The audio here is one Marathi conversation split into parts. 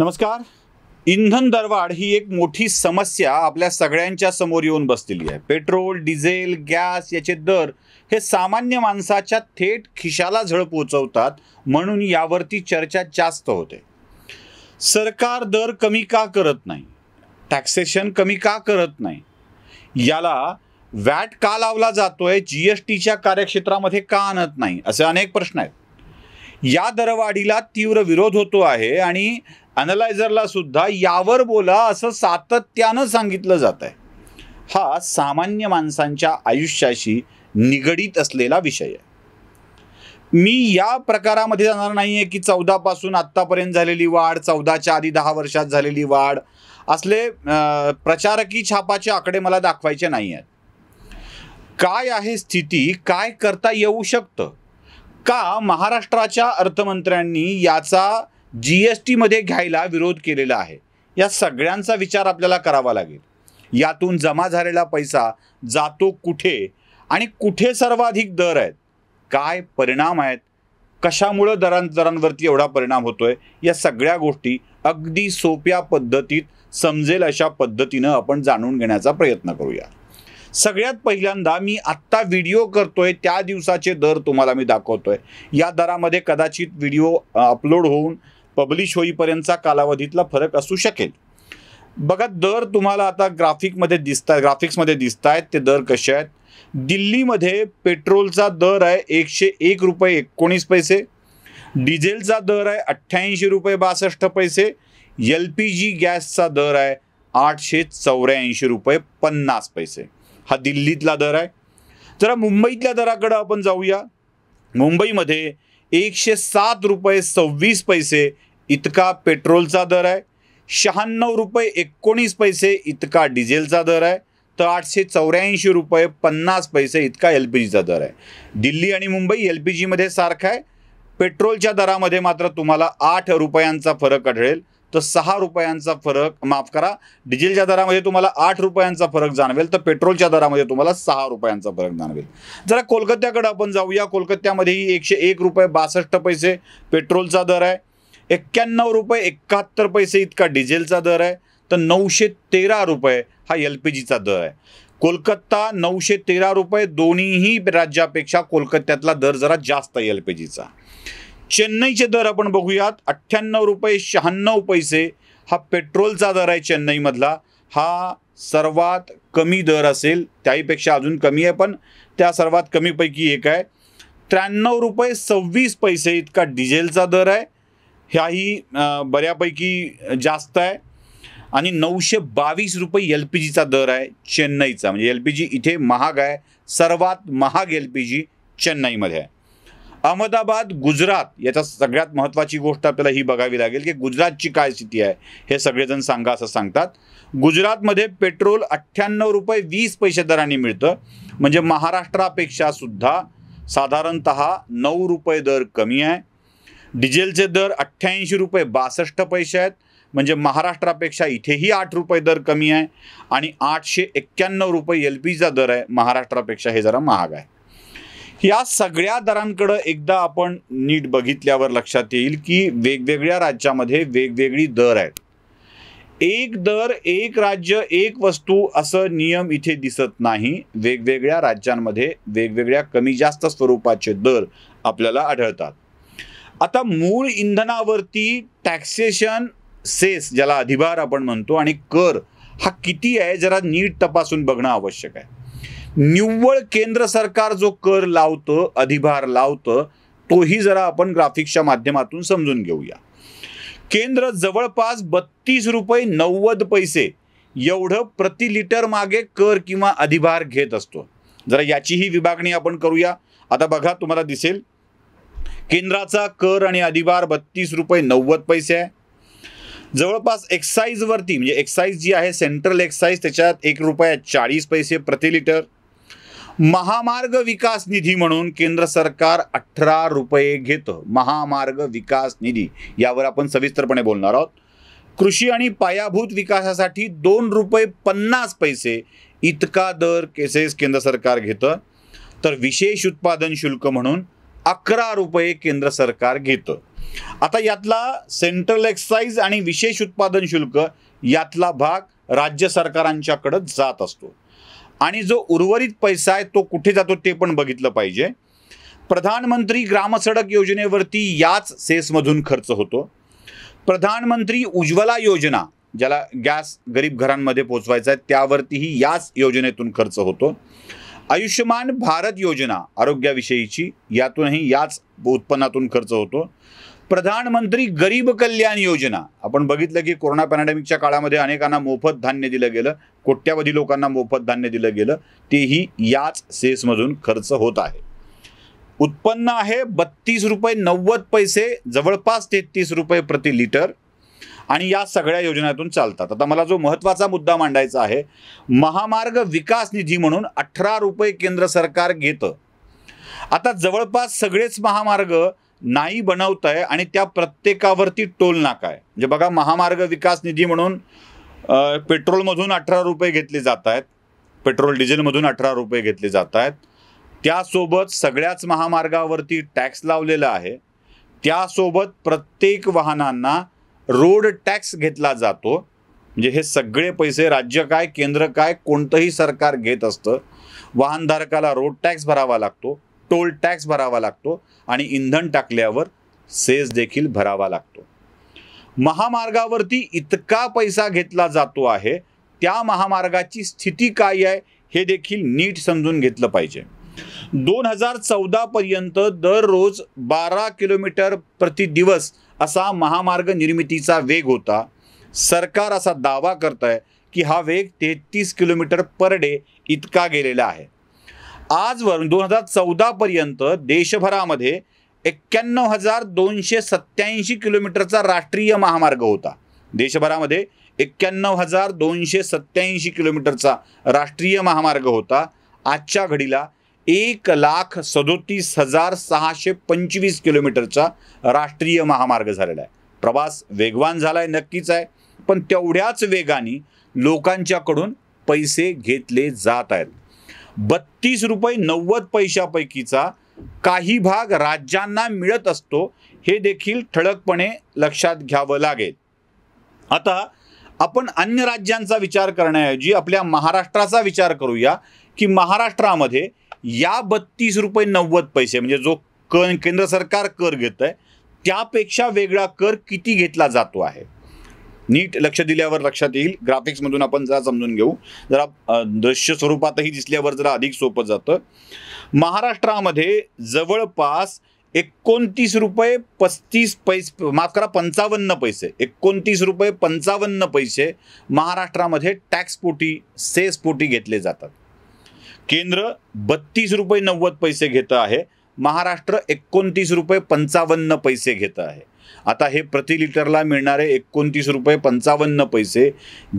नमस्कार इंधन दरवाढ ही एक मोठी समस्या आपल्या सगळ्यांच्या समोर येऊन बसलेली आहे पेट्रोल डिझेल गॅस याचे दर हे सामान्य माणसाच्या थेट खिशाला झळ पोचवतात म्हणून यावरती चर्चा जास्त होते सरकार दर कमी का करत नाही टॅक्सेशन कमी का करत नाही याला वॅट का लावला जातोय जीएसटीच्या कार्यक्षेत्रामध्ये का आणत नाही असे अनेक प्रश्न आहेत या दरवाढीला तीव्र विरोध होतो आहे आणि अनलायझरला सुद्धा यावर बोला असं सातत्यानं सांगितलं जात आहे हा सामान्य माणसांच्या आयुष्याशी निगडीत असलेला विषय आहे मी या प्रकारामध्ये जाणार नाही आहे की चौदापासून आत्तापर्यंत झालेली वाढ चौदाच्या आधी दहा वर्षात झालेली वाढ असले प्रचारकी छापाचे आकडे मला दाखवायचे नाही आहेत काय आहे स्थिती काय करता येऊ शकतं का महाराष्ट्राच्या अर्थमंत्र्यांनी याचा जी एस टीमध्ये घ्यायला विरोध केलेला आहे या सगळ्यांचा विचार आपल्याला करावा लागेल यातून जमा झालेला पैसा जातो कुठे आणि कुठे सर्वाधिक दर आहेत काय परिणाम आहेत कशामुळं दरां दरांवरती एवढा परिणाम होतोय या सगळ्या गोष्टी अगदी सोप्या पद्धतीत समजेल अशा पद्धतीनं आपण जाणून घेण्याचा प्रयत्न करूया सगळ्यात पहिल्यांदा मी आत्ता व्हिडिओ करतोय त्या दिवसाचे दर तुम्हाला मी दाखवतोय या दरामध्ये कदाचित व्हिडिओ अपलोड होऊन पब्लिश होईपर्यंतचा कालावधीतला फरक असू शकेल बघा दर तुम्हाला आता ग्राफिकमध्ये दिसत आहे ग्राफिक्समध्ये दिसत आहेत ते दर कसे आहेत दिल्लीमध्ये पेट्रोलचा दर आहे एकशे एक रुपये एकोणीस पैसे डिझेलचा दर आहे अठ्ठ्याऐंशी रुपये बासष्ट पैसे एल पी जी गॅसचा दर आहे आठशे चौऱ्याऐंशी रुपये पन्नास पैसे हा दिल्लीतला दर आहे जरा मुंबईतल्या दराकडं आपण जाऊया मुंबईमध्ये एकशे सात रुपये सव्वीस पैसे इतका पेट्रोलचा दर आहे शहाण्णव रुपये एकोणीस पैसे इतका डिझेलचा दर आहे तर आठशे चौऱ्याऐंशी रुपये पन्नास पैसे इतका एल पी जीचा दर आहे दिल्ली आणि मुंबई एल पी जीमध्ये सारखा आहे पेट्रोलच्या दरामध्ये मात्र तुम्हाला आठ रुपयांचा फरक आढळेल तर सहा रुपयांचा फरक माफ करा डिझेलच्या दरामध्ये तुम्हाला आठ रुपयांचा फरक जाणवेल तर पेट्रोलच्या दरामध्ये तुम्हाला सहा रुपयांचा फरक जाणवेल जरा कोलकात्याकडे आपण जाऊया कोलकात्यामध्येही एकशे एक रुपये बासष्ट पैसे पेट्रोलचा दर आहे एक्क्याण्णव रुपये एकाहत्तर पैसे इतका डिझेलचा दर आहे तर नऊशे तेरा रुपये हा एल पी जीचा दर आहे कोलकाता नऊशे तेरा रुपये दोन्हीही राज्यापेक्षा कोलकात्यातला दर जरा जास्त एल पी जीचा चेन्नईचे दर आपण बघूयात अठ्ठ्याण्णव रुपये शहाण्णव पैसे हा पेट्रोलचा दर आहे चेन्नईमधला हा सर्वात कमी दर असेल त्याहीपेक्षा अजून कमी आहे पण त्या सर्वात कमीपैकी एक आहे त्र्याण्णव रुपये सव्वीस पैसे इतका डिझेलचा दर आहे ह्याही बऱ्यापैकी जास्त आहे आणि नऊशे बावीस रुपये एल पी जीचा दर आहे चेन्नईचा म्हणजे एल पी जी इथे महाग आहे सर्वात महाग एल पी जी चेन्नईमध्ये आहे अहमदाबाद गुजरात याचा सगळ्यात महत्त्वाची गोष्ट आपल्याला ही बघावी लागेल की गुजरातची काय स्थिती आहे हे सगळेजण सांगा असं सांगतात गुजरातमध्ये पेट्रोल अठ्ठ्याण्णव रुपये वीस पैसे दराने मिळतं म्हणजे महाराष्ट्रापेक्षा सुद्धा साधारणत नऊ रुपये दर कमी आहे डिझेलचे दर अठ्ठ्याऐंशी रुपये बासष्ट पैसे आहेत म्हणजे महाराष्ट्रापेक्षा इथेही आठ रुपये दर कमी आहे आणि आठशे एक्क्याण्णव रुपये एल पीचा दर आहे महाराष्ट्रापेक्षा हे जरा महाग आहे या सगळ्या दरांकडं एकदा आपण नीट बघितल्यावर लक्षात येईल की वेगवेगळ्या राज्यामध्ये वेगवेगळी दर आहेत एक दर एक राज्य एक वस्तू असं नियम इथे दिसत नाही वेगवेगळ्या राज्यांमध्ये वेगवेगळ्या कमी जास्त स्वरूपाचे दर आपल्याला आढळतात आता मूळ इंधनावरती टॅक्सेशन सेस ज्याला अधिभार आपण म्हणतो आणि कर हा किती आहे जरा नीट तपासून बघणं आवश्यक आहे निव्वळ केंद्र सरकार जो कर लावतं अधिभार लावतं तोही जरा आपण ग्राफिक्सच्या माध्यमातून समजून घेऊया केंद्र जवळपास बत्तीस रुपये नव्वद पैसे एवढं प्रति लिटर मागे कर किंवा अधिभार घेत असतो जरा याचीही विभागणी आपण करूया आता बघा तुम्हाला दिसेल केंद्राचा कर आणि अधिभार बत्तीस रुपये नव्वद पैसे आहे जवळपास एक्साईजवरती म्हणजे एक्साईज जी आहे सेंट्रल एक्साईज त्याच्यात एक रुपया चाळीस पैसे प्रति लिटर महामार्ग विकास निधी म्हणून केंद्र सरकार अठरा रुपये घेतं महामार्ग विकास निधी यावर आपण सविस्तरपणे बोलणार आहोत कृषी आणि पायाभूत विकासासाठी दोन रुपये पन्नास पैसे इतका दर केसेस केंद्र सरकार घेतं तर विशेष उत्पादन शुल्क म्हणून अकरा रुपये केंद्र सरकार घेतं आता यातला सेंट्रल एक्साइज आणि विशेष उत्पादन शुल्क यातला भाग राज्य सरकारांच्याकडं जात असतो आणि जो उर्वरित पैसा आहे तो कुठे जातो ते पण बघितलं पाहिजे प्रधानमंत्री ग्रामसडक योजनेवरती याच सेसमधून खर्च होतो प्रधानमंत्री उज्ज्वला योजना ज्याला गॅस गरीब घरांमध्ये पोचवायचा आहे त्यावरतीही याच योजनेतून खर्च होतो आयुष्यमान भारत योजना आरोग्याविषयीची यातूनही याच उत्पन्नातून खर्च होतो प्रधानमंत्री गरीब कल्याण योजना आपण बघितलं की कोरोना पॅन्डेमिकच्या काळामध्ये अनेकांना मोफत धान्य दिलं गेलं कोट्यावधी लोकांना मोफत धान्य दिलं गेलं तेही याच सेसमधून खर्च होत आहे उत्पन्न आहे बत्तीस रुपये नव्वद पैसे जवळपास तेहतीस रुपये प्रति लिटर आणि या सगळ्या योजनातून चालतात आता मला जो महत्त्वाचा मुद्दा मांडायचा आहे महामार्ग विकास निधी म्हणून अठरा रुपये केंद्र सरकार घेतं आता जवळपास सगळेच महामार्ग नाही बनवत आहे आणि त्या प्रत्येकावरती टोल नाका आहे म्हणजे बघा महामार्ग विकास निधी म्हणून पेट्रोलमधून अठरा रुपये घेतले जात आहेत पेट्रोल डिझेलमधून अठरा रुपये घेतले जात आहेत त्यासोबत सगळ्याच महामार्गावरती टॅक्स लावलेला आहे त्यासोबत प्रत्येक वाहनांना रोड टॅक्स घेतला जातो म्हणजे हे सगळे पैसे राज्य काय केंद्र काय कोणतंही सरकार घेत असतं वाहनधारकाला रोड टॅक्स भरावा लागतो टोल टॅक्स भरावा लागतो आणि इंधन टाकल्यावर सेस देखील भरावा लागतो महामार्गावरती इतका पैसा घेतला जातो आहे त्या महामार्गाची स्थिती काय आहे हे देखील नीट समजून घेतलं पाहिजे दोन हजार चौदा पर्यंत दररोज बारा किलोमीटर प्रतिदिवस असा महामार्ग निर्मितीचा वेग होता सरकार असा दावा करत आहे की हा वेग तेहतीस किलोमीटर पर डे इतका गेलेला आहे आजवर दोन हजार पर्यंत देशभरामध्ये एक्क्याण्णव हजार दोनशे सत्याऐंशी किलोमीटरचा राष्ट्रीय महामार्ग होता देशभरामध्ये एक्क्याण्णव हजार दोनशे सत्याऐंशी किलोमीटरचा राष्ट्रीय महामार्ग होता आजच्या घडीला एक लाख सदोतीस हजार सहाशे पंचवीस किलोमीटरचा राष्ट्रीय महामार्ग झालेला आहे प्रवास वेगवान झाला आहे नक्कीच आहे पण तेवढ्याच वेगाने लोकांच्याकडून पैसे घेतले जात आहेत बत्तीस रुपये नव्वद पैशापैकीचा काही भाग राज्यांना मिळत असतो हे देखील ठळकपणे लक्षात घ्यावं लागेल आता आपण अन्य राज्यांचा विचार करण्याऐवजी आपल्या महाराष्ट्राचा विचार करूया की महाराष्ट्रामध्ये या बत्तीस रुपये नव्वद पैसे म्हणजे जो कर केंद्र सरकार कर घेत आहे त्यापेक्षा वेगळा कर किती घेतला जातो आहे नीट लक्ष दिल्यावर लक्षात येईल ग्राफिक्समधून आपण जरा समजून घेऊ जरा दृश्य स्वरूपातही दिसल्यावर जरा अधिक सोपं जातं महाराष्ट्रामध्ये जवळपास एकोणतीस रुपये पस्तीस पैसे माफ करा पंचावन्न पैसे एकोणतीस रुपये पंचावन्न पैसे महाराष्ट्रामध्ये टॅक्सपोटी सेसपोटी घेतले जातात केंद्र बत्तीस रुपये नव्वद पैसे घेतं आहे महाराष्ट्र एकोणतीस रुपये पंचावन्न पैसे घेतं आहे आता हे प्रति लिटरला मिळणारे एकोणतीस रुपये पंचावन्न पैसे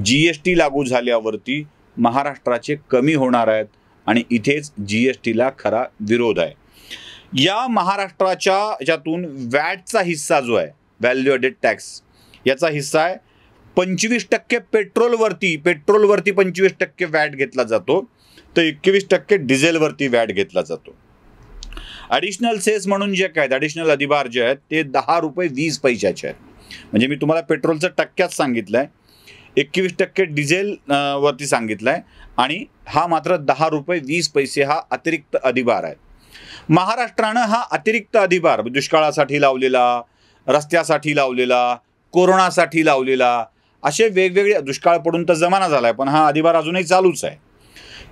जी एस टी लागू झाल्यावरती महाराष्ट्राचे कमी होणार आहेत आणि इथेच जी एस टीला खरा विरोध आहे या महाराष्ट्राच्या यातून वॅटचा हिस्सा जो आहे व्हॅल्यू एडेड टॅक्स याचा हिस्सा आहे पंचवीस टक्के पेट्रोलवरती पेट्रोलवरती पंचवीस टक्के वॅट घेतला जातो तर एकवीस टक्के डिझेलवरती वॅट घेतला जातो ॲडिशनल सेस म्हणून जे काय ॲडिशनल अधिभार जे आहेत ते दहा रुपये वीस पैशाचे आहेत म्हणजे मी तुम्हाला पेट्रोलचं टक्क्यात सांगितलं आहे एकवीस टक्के डिझेल वरती सांगितलं आहे आणि हा मात्र दहा रुपये वीस पैसे हा अतिरिक्त अधिभार आहे महाराष्ट्रानं हा अतिरिक्त अधिभार दुष्काळासाठी लावलेला रस्त्यासाठी लावलेला कोरोनासाठी लावलेला असे वेगवेगळे दुष्काळ पडून तर जमाना झाला पण हा अधिभार अजूनही चालूच आहे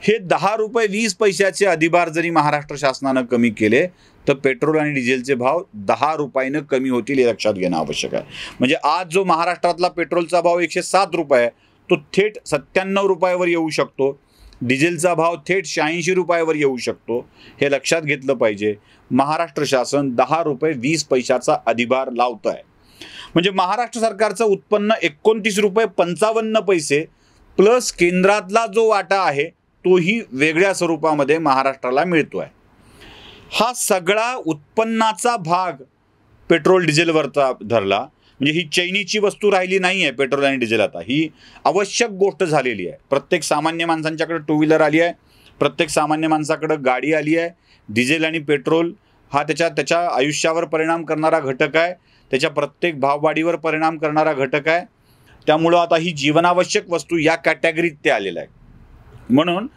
हे दहा रुपये वीस पैशाचे अधिभार जरी महाराष्ट्र शासनानं कमी केले तर पेट्रोल आणि डिझेलचे भाव दहा रुपयानं कमी होतील हे लक्षात घेणं आवश्यक आहे म्हणजे आज जो महाराष्ट्रातला पेट्रोलचा भाव एकशे सात रुपये आहे तो थेट सत्त्याण्णव रुपयावर येऊ शकतो डिझेलचा भाव थेट शहाऐंशी रुपयावर येऊ शकतो हे लक्षात घेतलं पाहिजे महाराष्ट्र शासन दहा रुपये वीस पैशाचा अधिभार लावतं आहे म्हणजे महाराष्ट्र सरकारचं उत्पन्न एकोणतीस रुपये पंचावन्न पैसे प्लस केंद्रातला जो वाटा आहे तोही वेगळ्या स्वरूपामध्ये महाराष्ट्राला मिळतो आहे हा सगळा उत्पन्नाचा भाग पेट्रोल डिझेलवरचा धरला म्हणजे ही चैनीची वस्तू राहिली नाही आहे पेट्रोल आणि डिझेल आता ही आवश्यक गोष्ट झालेली आहे प्रत्येक सामान्य माणसांच्याकडे टू व्हीलर आली आहे प्रत्येक सामान्य माणसाकडं गाडी आली आहे डिझेल आणि पेट्रोल हा त्याच्या त्याच्या आयुष्यावर परिणाम करणारा घटक आहे त्याच्या प्रत्येक भाववाढीवर परिणाम करणारा घटक आहे त्यामुळं आता ही जीवनावश्यक वस्तू या कॅटेगरीत ते आलेला आहे म्हणून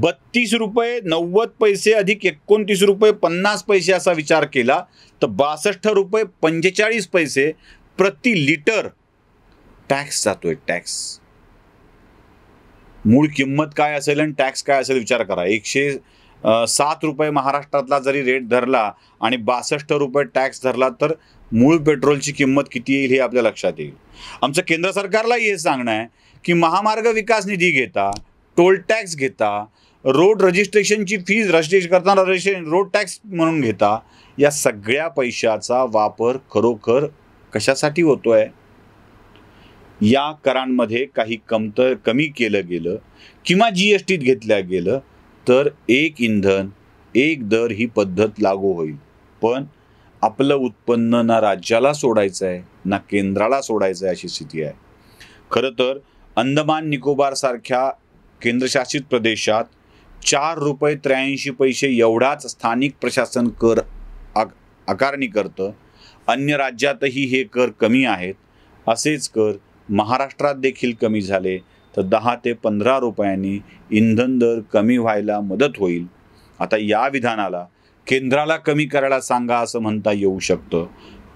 बत्तीस रुपये नव्वद पैसे अधिक एकोणतीस रुपये पन्नास पैसे असा विचार केला तर बासष्ट रुपये पंचेचाळीस पैसे प्रति लिटर टॅक्स जातोय टॅक्स मूळ किंमत काय असेल आणि टॅक्स काय असेल विचार करा एकशे सात रुपये महाराष्ट्रातला जरी रेट धरला आणि बासष्ट रुपये टॅक्स धरला तर मूळ पेट्रोलची किंमत किती येईल हे आपल्या लक्षात येईल आमचं केंद्र सरकारलाही हे सांगणं आहे की महामार्ग विकास निधी घेता टोल टॅक्स घेता रोड रजिस्ट्रेशनची फीज रजिस्ट्रेशन करताना रजिस्ट्रेशन रोड टॅक्स म्हणून घेता या सगळ्या पैशाचा वापर खरोखर कशासाठी होतो आहे या करांमध्ये काही कमतर कमी केलं गेलं किंवा जी एस टीत घेतलं गेलं तर एक इंधन एक दर ही पद्धत लागू होईल पण आपलं उत्पन्न ना राज्याला सोडायचं आहे ना केंद्राला सोडायचं आहे अशी स्थिती आहे खरं तर अंदमान निकोबारसारख्या केंद्रशासित प्रदेशात चार रुपये त्र्याऐंशी पैसे एवढाच स्थानिक प्रशासन कर आक आकारणी करतं अन्य राज्यातही हे कर कमी आहेत असेच कर महाराष्ट्रात देखील कमी झाले तर दहा ते पंधरा रुपयांनी इंधन दर कमी व्हायला मदत होईल आता या विधानाला केंद्राला कमी करायला सांगा असं म्हणता येऊ शकतं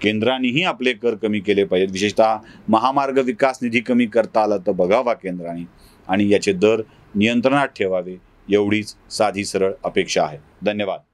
केंद्रानेही आपले कर कमी केले पाहिजेत विशेषतः महामार्ग विकास निधी कमी करता आला तर बघावा केंद्राने आणि याचे दर नियंत्रणात ठेवावे एवढीच साधी सरळ अपेक्षा आहे धन्यवाद